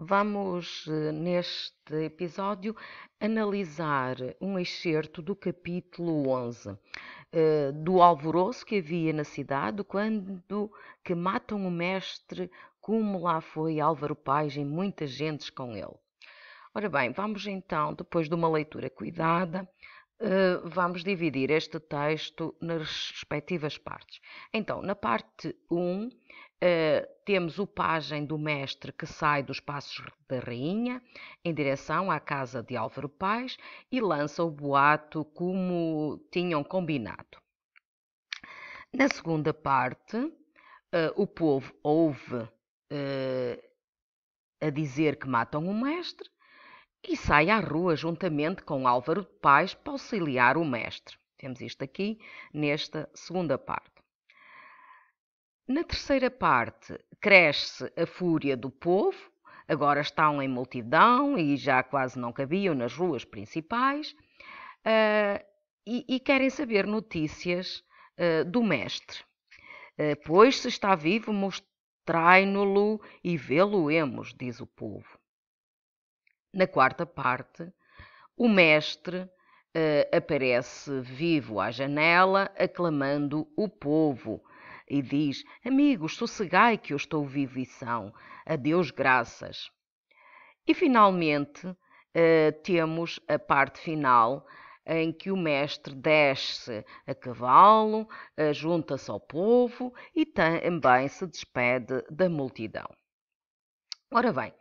Vamos, eh, neste episódio, analisar um excerto do capítulo 11, eh, do alvoroço que havia na cidade quando que matam o mestre, como lá foi Álvaro Paz e muitas gentes com ele. Ora bem, vamos então, depois de uma leitura cuidada, eh, vamos dividir este texto nas respectivas partes. Então, na parte 1, eh, temos o pajem do mestre que sai dos passos da rainha em direção à casa de Álvaro Paz e lança o boato como tinham combinado. Na segunda parte, eh, o povo ouve a dizer que matam o mestre e sai à rua juntamente com Álvaro de Paz para auxiliar o mestre. Temos isto aqui nesta segunda parte. Na terceira parte, cresce a fúria do povo, agora estão em multidão e já quase não cabiam nas ruas principais, uh, e, e, querem saber notícias uh, do mestre. Uh, pois se está vivo, mostrai-no-lo e vê-lo-emos, diz o povo. Na quarta parte, o mestre Uh, aparece vivo à janela, aclamando o povo, e diz: Amigos, sossegai que eu estou vivo e são, a Deus graças. E finalmente uh, temos a parte final em que o mestre desce a cavalo, uh, junta-se ao povo e também se despede da multidão. Ora bem,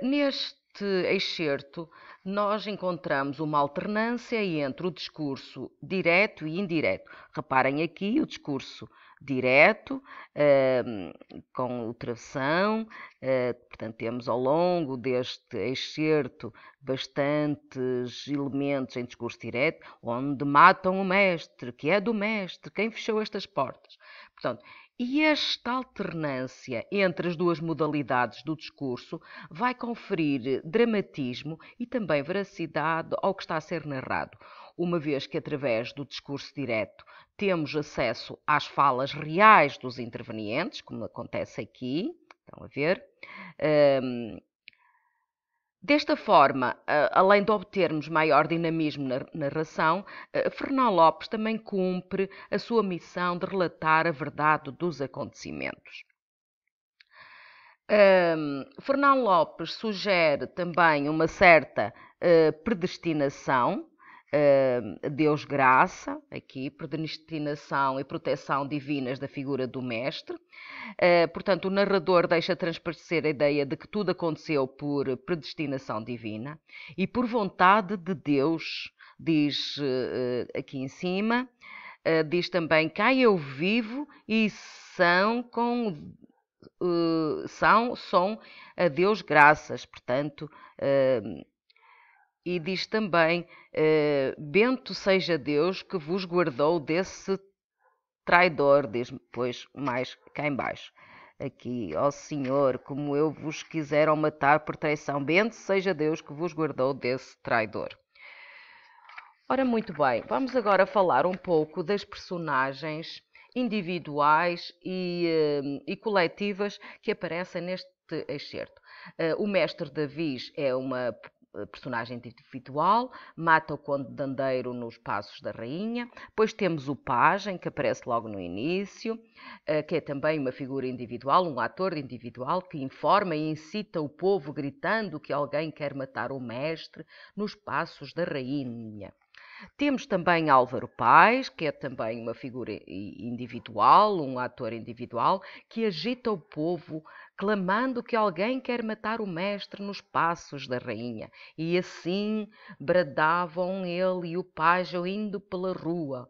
neste excerto, nós encontramos uma alternância entre o discurso direto e indireto. Reparem aqui o discurso direto, ehm, com o travessão, eh, portanto, temos ao longo deste excerto bastantes elementos em discurso direto, onde matam o mestre, que é do mestre, quem fechou estas portas. Portanto, e esta alternância entre as duas modalidades do discurso vai conferir dramatismo e também veracidade ao que está a ser narrado, uma vez que, através do discurso direto, temos acesso às falas reais dos intervenientes, como acontece aqui, estão a ver, um, Desta forma, além de obtermos maior dinamismo na narração, Fernão Lopes também cumpre a sua missão de relatar a verdade dos acontecimentos. Um, Fernão Lopes sugere também uma certa uh, predestinação eh, Deus graça, aqui, predestinação e proteção divinas da figura do mestre. Eh, portanto, o narrador deixa transparecer a ideia de que tudo aconteceu por predestinação divina e por vontade de Deus, diz eh, aqui em cima. diz também: Cá eu vivo e são com. são, são a Deus graças, portanto, e diz também: eh, Bento seja Deus que vos guardou desse traidor, diz depois mais cá embaixo. Aqui, ó Senhor, como eu vos quiseram matar por traição, bento seja Deus que vos guardou desse traidor. Ora, muito bem, vamos agora falar um pouco das personagens individuais e, eh, e coletivas que aparecem neste excerto. Eh, o mestre Davis é uma personagem individual, mata o Conde Dandeiro nos Passos da Rainha. Depois temos o Pajem, que aparece logo no início, eh, que é também uma figura individual, um ator individual, que informa e incita o povo gritando que alguém quer matar o mestre nos Passos da Rainha. Temos também Álvaro Paes, que é também uma figura individual, um ator individual, que agita o povo clamando que alguém quer matar o mestre nos passos da rainha. E assim bradavam ele e o pajem indo pela rua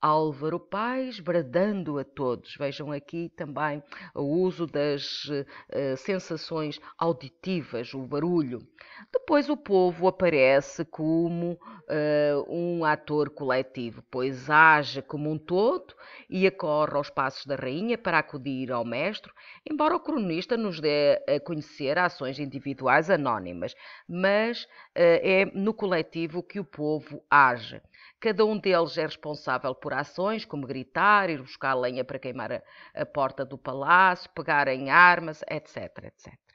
Álvaro Paz, bradando a todos. Vejam aqui também o uso das uh, sensações auditivas, o barulho. Depois o povo aparece como uh, um ator coletivo, pois age como um todo e acorre aos passos da rainha para acudir ao mestre, embora o cronista nos dê a conhecer ações individuais anónimas, mas uh, é no coletivo que o povo age Cada um deles é responsável por ações como gritar, ir buscar lenha para queimar a, a porta do palácio, pegar em armas, etc, etc.